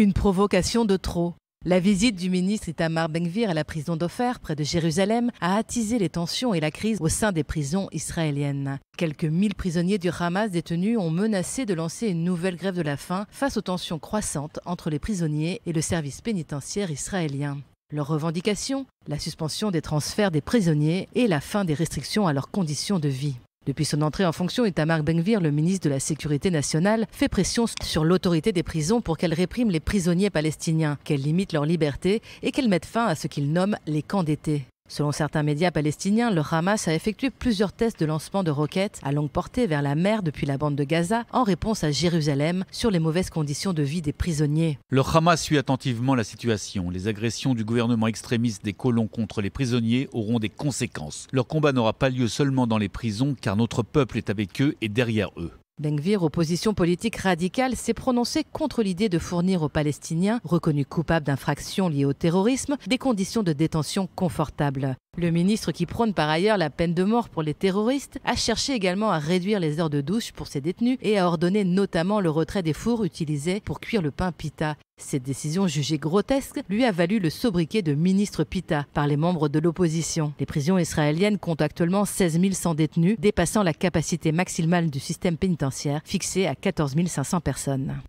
Une provocation de trop. La visite du ministre Itamar Ben-Gvir à la prison d'Ofer, près de Jérusalem, a attisé les tensions et la crise au sein des prisons israéliennes. Quelques mille prisonniers du Hamas détenus ont menacé de lancer une nouvelle grève de la faim face aux tensions croissantes entre les prisonniers et le service pénitentiaire israélien. Leurs revendications La suspension des transferts des prisonniers et la fin des restrictions à leurs conditions de vie. Depuis son entrée en fonction, Itamar Benvir, le ministre de la Sécurité nationale, fait pression sur l'autorité des prisons pour qu'elle réprime les prisonniers palestiniens, qu'elle limite leur liberté et qu'elle mette fin à ce qu'il nomme les camps d'été. Selon certains médias palestiniens, le Hamas a effectué plusieurs tests de lancement de roquettes à longue portée vers la mer depuis la bande de Gaza en réponse à Jérusalem sur les mauvaises conditions de vie des prisonniers. Le Hamas suit attentivement la situation. Les agressions du gouvernement extrémiste des colons contre les prisonniers auront des conséquences. Leur combat n'aura pas lieu seulement dans les prisons car notre peuple est avec eux et derrière eux. Bengvir, opposition politique radicale, s'est prononcé contre l'idée de fournir aux Palestiniens, reconnus coupables d'infractions liées au terrorisme, des conditions de détention confortables. Le ministre qui prône par ailleurs la peine de mort pour les terroristes a cherché également à réduire les heures de douche pour ses détenus et à ordonner notamment le retrait des fours utilisés pour cuire le pain pita. Cette décision jugée grotesque lui a valu le sobriquet de ministre pita par les membres de l'opposition. Les prisons israéliennes comptent actuellement 16 100 détenus, dépassant la capacité maximale du système pénitentiaire fixée à 14 500 personnes.